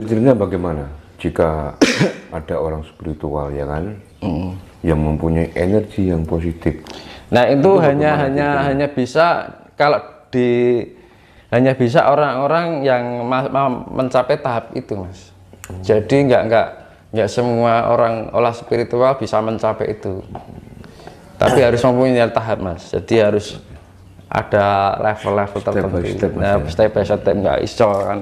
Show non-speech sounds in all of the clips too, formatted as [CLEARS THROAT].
Sebenarnya bagaimana jika [COUGHS] ada orang spiritual ya kan mm. yang mempunyai energi yang positif? Nah itu, itu hanya hanya itu? hanya bisa kalau di hanya bisa orang-orang yang mencapai tahap itu mas hmm. jadi nggak nggak nggak semua orang olah spiritual bisa mencapai itu tapi harus mempunyai tahap mas jadi harus ada level-level tertentu nah, ya. by step, nah, step step nggak iso kan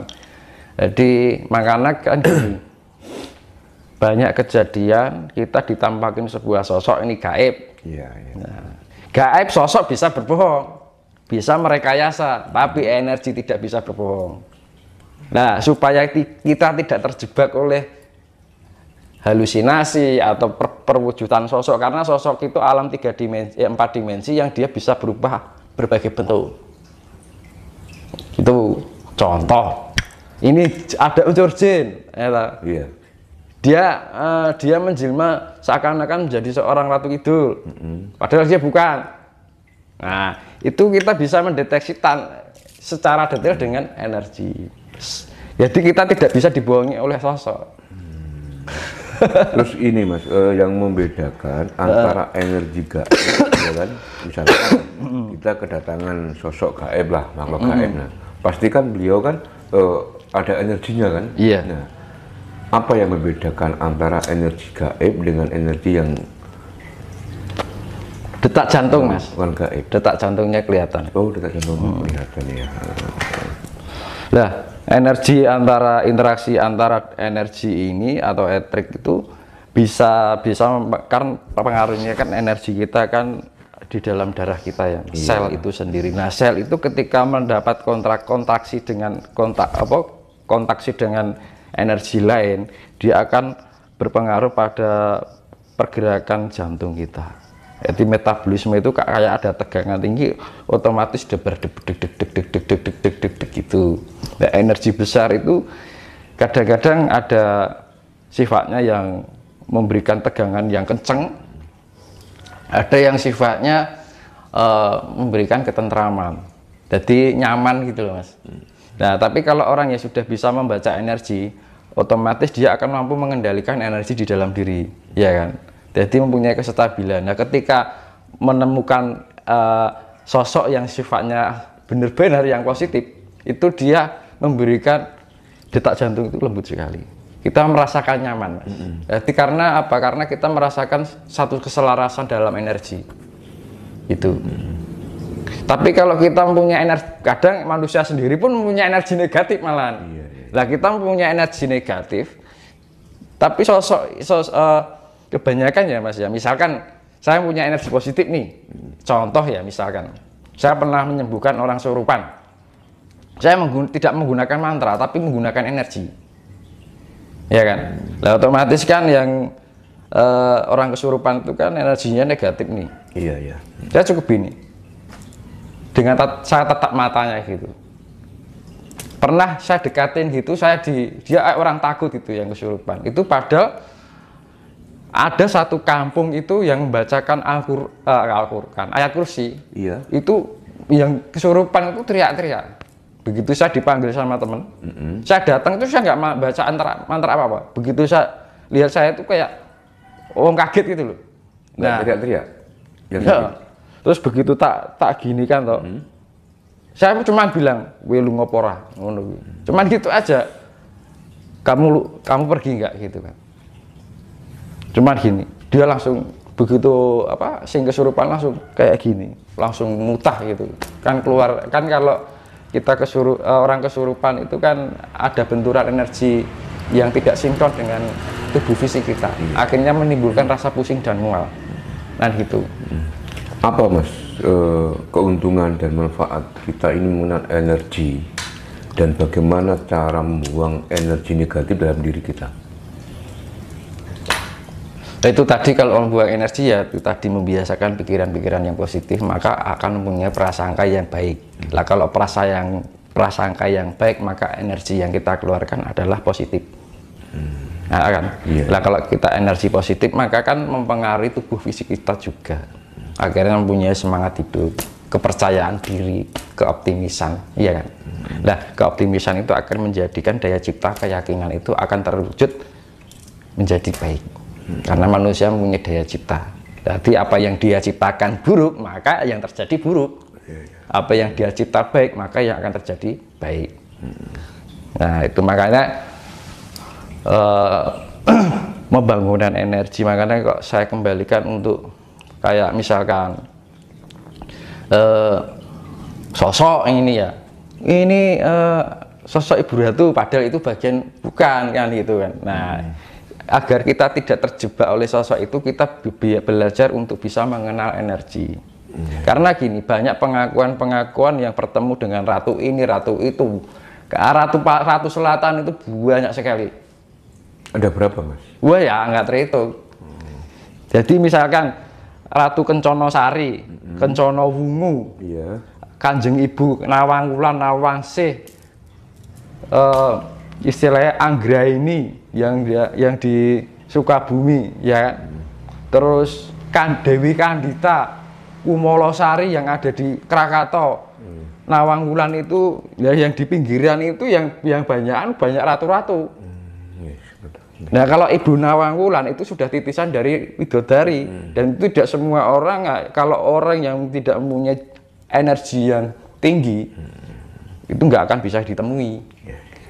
jadi makanya kan [CLEARS THROAT] banyak kejadian kita ditampakin sebuah sosok ini gaib iya, iya. Nah, gaib sosok bisa berbohong bisa merekayasa, tapi energi tidak bisa berbohong. Nah, supaya kita tidak terjebak oleh halusinasi atau per perwujudan sosok, karena sosok itu alam tiga dimensi, eh, empat dimensi yang dia bisa berubah berbagai bentuk. Itu contoh. Ini ada unsur jin, ya. Iya. Dia uh, dia menjelma seakan-akan menjadi seorang ratu kidul, mm -hmm. padahal dia bukan Nah, itu kita bisa mendeteksi tan secara detail dengan energi. Jadi kita tidak bisa dibohongi oleh sosok. Hmm. Terus ini mas, eh, yang membedakan eh. antara energi gaib, ya kan? Misalnya hmm. kita kedatangan sosok gaib lah, makhluk -hmm. gaib. Nah, pasti kan beliau kan eh, ada energinya kan? Iya. Yeah. Nah, apa yang membedakan antara energi gaib dengan energi yang Detak jantung, Mas. Bukan gaib. Detak jantungnya kelihatan. Oh, detak jantung hmm. kelihatan ya. Nah, energi antara interaksi antara energi ini atau etrik itu bisa bisa kan pengaruhnya kan energi kita kan di dalam darah kita ya iya. sel itu sendiri nah sel itu ketika mendapat kontrak kontraksi dengan kontak apa kontaksi dengan energi lain dia akan berpengaruh pada pergerakan jantung kita jadi metabolisme itu kayak ada tegangan tinggi otomatis debar deg deg deg deg deg deg deg deg deg deg deg gitu nah, energi besar itu kadang-kadang ada sifatnya yang memberikan tegangan yang kenceng ada yang sifatnya uh, memberikan ketentraman jadi nyaman gitu loh mas nah tapi kalau orang yang sudah bisa membaca energi otomatis dia akan mampu mengendalikan energi di dalam diri ya kan jadi mempunyai kestabilan nah ketika menemukan uh, sosok yang sifatnya benar-benar yang positif itu dia memberikan detak jantung itu lembut sekali kita merasakan nyaman Mm -hmm. jadi karena apa karena kita merasakan satu keselarasan dalam energi itu mm -hmm. Tapi kalau kita mempunyai energi, kadang manusia sendiri pun punya energi negatif malahan. Yeah, yeah. Nah kita mempunyai energi negatif, tapi sosok, sosok uh, eh, kebanyakan ya mas ya misalkan saya punya energi positif nih contoh ya misalkan saya pernah menyembuhkan orang surupan saya menggun tidak menggunakan mantra tapi menggunakan energi ya kan lah otomatis kan yang uh, orang kesurupan itu kan energinya negatif nih iya iya saya cukup ini dengan tat saya tetap matanya gitu pernah saya dekatin gitu saya di dia orang takut gitu yang kesurupan itu padahal ada satu kampung itu yang membacakan eh, Al-Qur'an, uh, Al ayat kursi. Iya. Itu yang kesurupan itu teriak-teriak. Begitu saya dipanggil sama teman, mm -hmm. saya datang itu saya nggak baca antara mantra apa apa. Begitu saya lihat saya itu kayak orang oh, kaget gitu loh. Nggak nah, teriak-teriak. Ya, ya. Terus begitu tak tak gini kan toh. Mm -hmm. Saya cuma bilang, "Wih, lu ngopora." Ngono Cuman gitu aja. Kamu kamu pergi nggak gitu kan. Cuman gini, dia langsung begitu apa sing kesurupan langsung kayak gini, langsung mutah gitu. Kan keluar kan kalau kita kesuruh eh, orang kesurupan itu kan ada benturan energi yang tidak sinkron dengan tubuh fisik kita. Iya. Akhirnya menimbulkan rasa pusing dan mual. Dan nah, gitu. Hmm. Apa Mas eh, keuntungan dan manfaat kita ini menggunakan energi dan bagaimana cara membuang energi negatif dalam diri kita? Nah, itu tadi kalau membuang energi ya itu tadi membiasakan pikiran-pikiran yang positif maka akan mempunyai prasangka yang baik lah kalau prasa yang prasangka yang baik maka energi yang kita keluarkan adalah positif hmm. nah, kan yeah. lah kalau kita energi positif maka kan mempengaruhi tubuh fisik kita juga akhirnya mempunyai semangat hidup kepercayaan diri, keoptimisan, iya kan? Nah, keoptimisan itu akan menjadikan daya cipta keyakinan itu akan terwujud menjadi baik. Hmm, karena manusia punya daya cipta jadi apa yang dia ciptakan buruk maka yang terjadi buruk iya, iya. apa yang dia cipta baik maka yang akan terjadi baik nah itu makanya uh, eh, membangunan [CLEARS THROAT] energi makanya kok saya kembalikan untuk kayak misalkan uh, sosok ini ya ini uh, sosok ibu ratu padahal itu bagian bukan kan gitu kan nah hmm agar kita tidak terjebak oleh sosok itu kita be belajar untuk bisa mengenal energi hmm. karena gini banyak pengakuan-pengakuan yang bertemu dengan ratu ini ratu itu ke arah ratu, ratu selatan itu banyak sekali ada berapa mas? wah ya nggak terhitung hmm. jadi misalkan Ratu Kencono Sari, hmm. Kencono Wungu, yeah. Kanjeng Ibu Nawang Wulan Nawang Sih, eh, uh, istilahnya ini yang dia yang di Sukabumi ya terus kan Dewi Kandita Umolosari yang ada di Krakato hmm. itu ya yang di pinggiran itu yang yang banyakan banyak ratu-ratu hmm, iya, nah kalau Ibu Nawangulan itu sudah titisan dari Widodari hmm. dan itu tidak semua orang eh, kalau orang yang tidak punya energi yang tinggi hmm. itu nggak akan bisa ditemui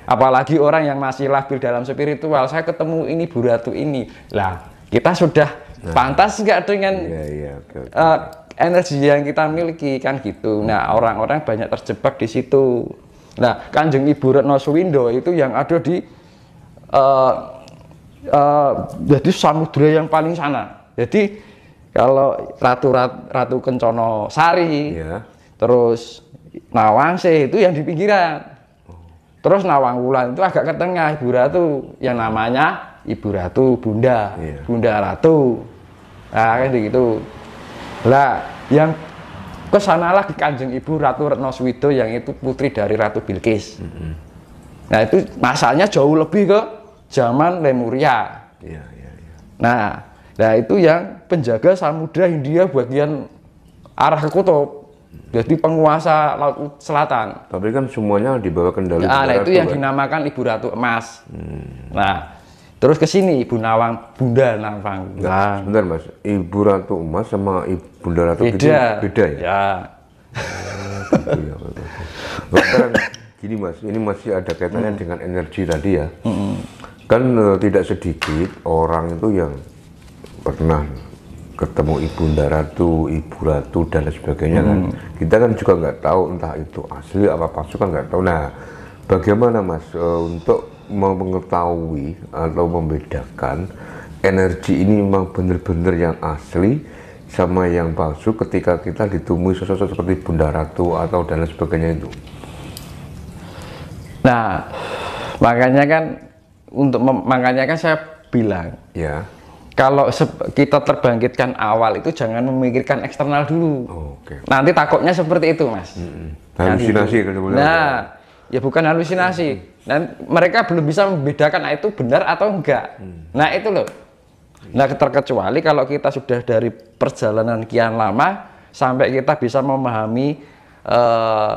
Apalagi orang yang masih labil dalam spiritual. Saya ketemu ini Bu Ratu ini. Lah, kita sudah nah, pantas nggak dengan iya, iya, okay, okay. Uh, eh, energi yang kita miliki kan gitu. Nah, orang-orang banyak terjebak di situ. Nah, Kanjeng Ibu Retno Suwindo itu yang ada di uh, uh, jadi samudra yang paling sana. Jadi kalau Ratu Ratu, Ratu Kencono Sari, yeah. terus Nawangse itu yang di pinggiran. Terus Nawang Wulan itu agak ke tengah Ibu Ratu yang namanya Ibu Ratu Bunda, iya. Bunda Ratu. Nah, kan gitu. Lah, yang ke sanalah lagi Kanjeng Ibu Ratu Retno Swito yang itu putri dari Ratu Bilqis. Mm -hmm. Nah, itu masanya jauh lebih ke zaman Lemuria. Iya, iya, iya. Nah, nah itu yang penjaga samudra Hindia bagian arah ke kutub jadi penguasa laut selatan. Tapi kan semuanya di bawah kendali. Ah, nah, nah itu yang kan? dinamakan Ibu Ratu Emas. Hmm. Nah, terus ke sini Ibu Nawang, Bunda Nawang. Nah, sebentar Mas, Ibu Ratu Emas sama Ibu Bunda Ratu beda. beda ya. ya. Bahkan oh, iya, gini Mas, ini masih ada kaitannya hmm. dengan energi tadi ya. Hmm. Kan eh, tidak sedikit orang itu yang pernah ketemu ibu ratu, ibu ratu dan lain sebagainya kan. hmm. kan kita kan juga nggak tahu entah itu asli apa palsu kan nggak tahu. Nah, bagaimana mas uh, untuk mengetahui atau membedakan energi ini memang benar-benar yang asli sama yang palsu ketika kita ditemui sosok-sosok seperti bunda ratu atau dan lain sebagainya itu. Nah, makanya kan untuk makanya kan saya bilang ya kalau kita terbangkitkan awal itu jangan memikirkan eksternal dulu. Oke. okay. Nanti takutnya seperti itu, Mas. Mm -hmm. Halusinasi kalau Nah, ya bukan halusinasi. Dan mereka belum bisa membedakan ah, itu benar atau enggak. Mm. Nah, itu loh. Nah, terkecuali kalau kita sudah dari perjalanan kian lama sampai kita bisa memahami uh,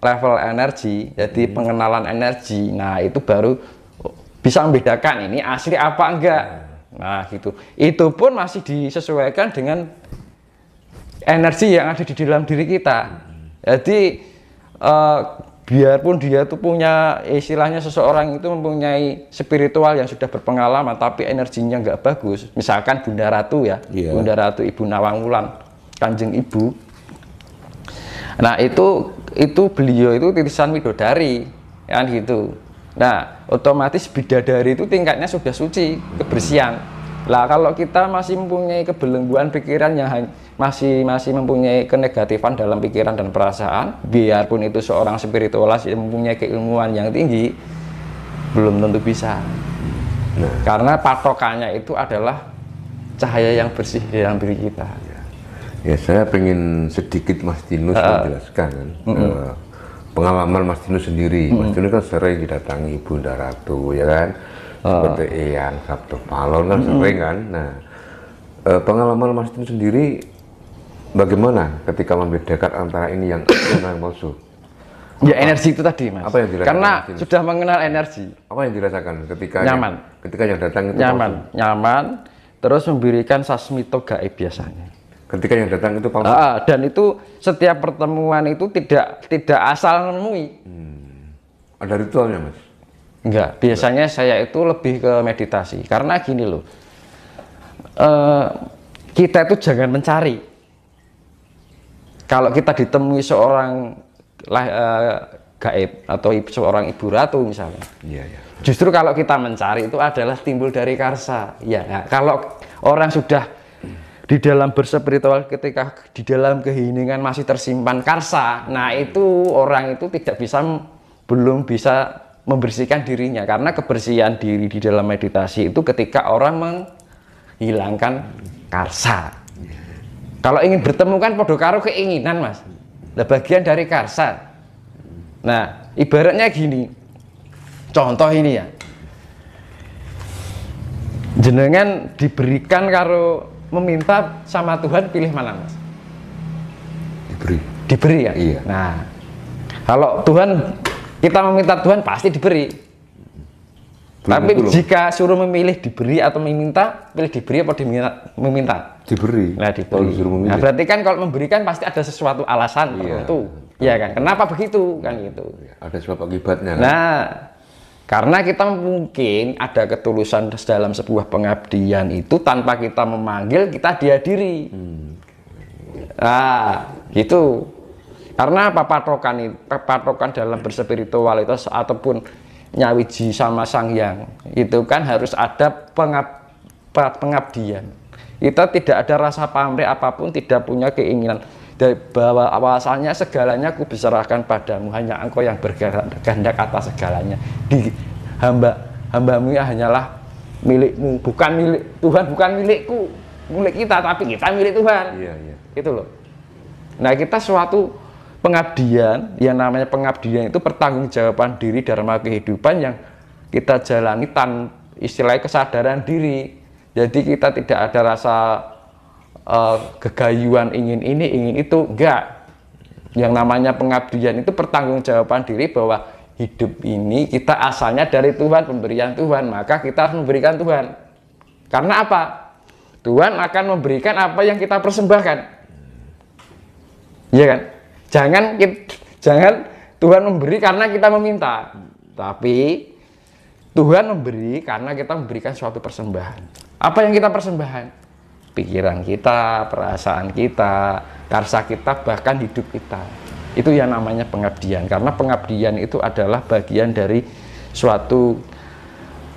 level energi, jadi mm. pengenalan energi. Nah, itu baru bisa membedakan ini asli apa enggak. Nah. Nah, gitu. Itu pun masih disesuaikan dengan energi yang ada di dalam diri kita. Jadi eh, biarpun dia tuh punya istilahnya seseorang itu mempunyai spiritual yang sudah berpengalaman tapi energinya nggak bagus misalkan Bunda Ratu ya yeah. Bunda Ratu Ibu Nawang Wulan Kanjeng Ibu nah itu itu beliau itu titisan widodari kan gitu Nah, otomatis bidadari itu tingkatnya sudah suci, kebersihan. Lah kalau kita masih mempunyai kebelengguan pikiran yang masih masih mempunyai kenegatifan dalam pikiran dan perasaan, biarpun itu seorang spiritualis yang mempunyai keilmuan yang tinggi, belum tentu bisa. Nah. Karena patokannya itu adalah cahaya yang bersih di dalam diri kita. Ya, saya ingin sedikit Mas Dinus uh, menjelaskan. Uh, uh, pengalaman Mas Tino sendiri. Hmm. Mas Tino kan sering didatangi Bunda Ratu ya kan, uh. seperti Eyang Sabtu Palon kan hmm. sering kan. Nah, eh, pengalaman Mas Tino sendiri bagaimana ketika membedakan antara ini yang asli [COUGHS] yang palsu? Ya energi itu tadi mas. Apa yang dirasakan? Karena mas sudah mengenal energi. Apa yang dirasakan ketika nyaman? Yang, ketika yang datang itu nyaman, palsu? nyaman. Terus memberikan sasmito gaib biasanya. Ketika yang datang itu palsu. Uh, dan itu setiap pertemuan itu tidak tidak asal menemui. Hmm. Ada ritualnya, Mas? Enggak, biasanya Enggak. saya itu lebih ke meditasi. Karena gini loh. Uh, kita itu jangan mencari. Kalau kita ditemui seorang uh, gaib atau ibu, seorang ibu ratu misalnya. Iya, iya. Justru kalau kita mencari itu adalah timbul dari karsa. Ya, nah, kalau orang sudah di dalam berspiritual ketika di dalam keheningan masih tersimpan karsa nah itu orang itu tidak bisa belum bisa membersihkan dirinya karena kebersihan diri di dalam meditasi itu ketika orang menghilangkan karsa kalau ingin bertemu kan podo karo keinginan mas nah, bagian dari karsa nah ibaratnya gini contoh ini ya jenengan diberikan karo meminta sama Tuhan pilih mana mas? Diberi. Diberi ya. Iya. Nah, kalau Tuhan kita meminta Tuhan pasti diberi. Belum, Tapi belum. jika suruh memilih diberi atau meminta, pilih diberi atau diminta? Meminta. Diberi. Nah, diberi. Suruh memilih. Nah, berarti kan kalau memberikan pasti ada sesuatu alasan iya. tertentu. Iya kan? Kenapa begitu? Kan itu? Iya, ada sebab akibatnya. Kan? Nah, karena kita mungkin ada ketulusan dalam sebuah pengabdian itu tanpa kita memanggil kita dihadiri. Hmm. Ah, gitu. Karena apa patokan patokan dalam berspiritualitas ataupun nyawiji sama sang yang itu kan harus ada pengab, pengabdian. Kita tidak ada rasa pamrih apapun, tidak punya keinginan dari bahwa awasannya segalanya aku berserahkan padamu hanya engkau yang bergandak atas segalanya di hamba hambamu ya hanyalah milikmu bukan milik Tuhan bukan milikku milik kita tapi kita milik Tuhan iya, iya. itu loh nah kita suatu pengabdian yang namanya pengabdian itu pertanggungjawaban diri dharma kehidupan yang kita jalani tanpa istilah kesadaran diri jadi kita tidak ada rasa uh, eh, gegayuan ingin ini ingin itu enggak yang namanya pengabdian itu pertanggungjawaban diri bahwa hidup ini kita asalnya dari Tuhan pemberian Tuhan maka kita harus memberikan Tuhan karena apa Tuhan akan memberikan apa yang kita persembahkan iya kan jangan jangan Tuhan memberi karena kita meminta tapi Tuhan memberi karena kita memberikan suatu persembahan. Apa yang kita persembahkan? pikiran kita, perasaan kita, karsa kita, bahkan hidup kita. Itu yang namanya pengabdian, karena pengabdian itu adalah bagian dari suatu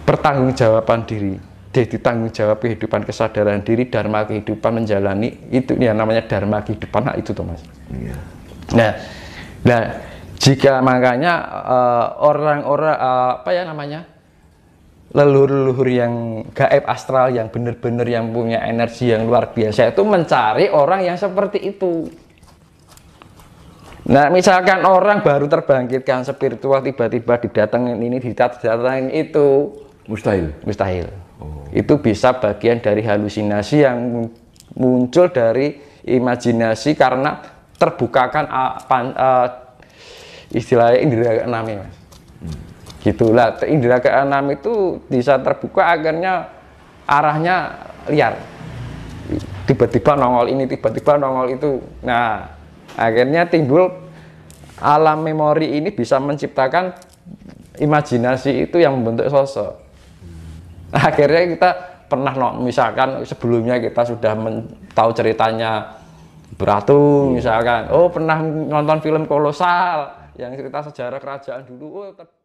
pertanggungjawaban diri. Jadi tanggung jawab kehidupan kesadaran diri, dharma kehidupan menjalani itu yang namanya dharma kehidupan nah, itu tuh mas. Iya. Nah, nah jika makanya eh, orang-orang uh, uh, apa ya namanya leluhur-leluhur yang gaib astral yang benar-benar yang punya energi yang luar biasa itu mencari orang yang seperti itu Nah, misalkan orang baru terbangkitkan spiritual tiba-tiba didatangin ini, didatangin itu, mustahil. Mustahil. Oh. Itu bisa bagian dari halusinasi yang muncul dari imajinasi karena terbukakan uh, pan, uh, istilahnya indera Mas. Hmm gitulah indera keenam itu bisa terbuka akhirnya arahnya liar tiba-tiba nongol ini tiba-tiba nongol itu nah akhirnya timbul alam memori ini bisa menciptakan imajinasi itu yang membentuk sosok akhirnya kita pernah no, misalkan sebelumnya kita sudah tahu ceritanya Beratu misalkan oh pernah nonton film kolosal yang cerita sejarah kerajaan dulu oh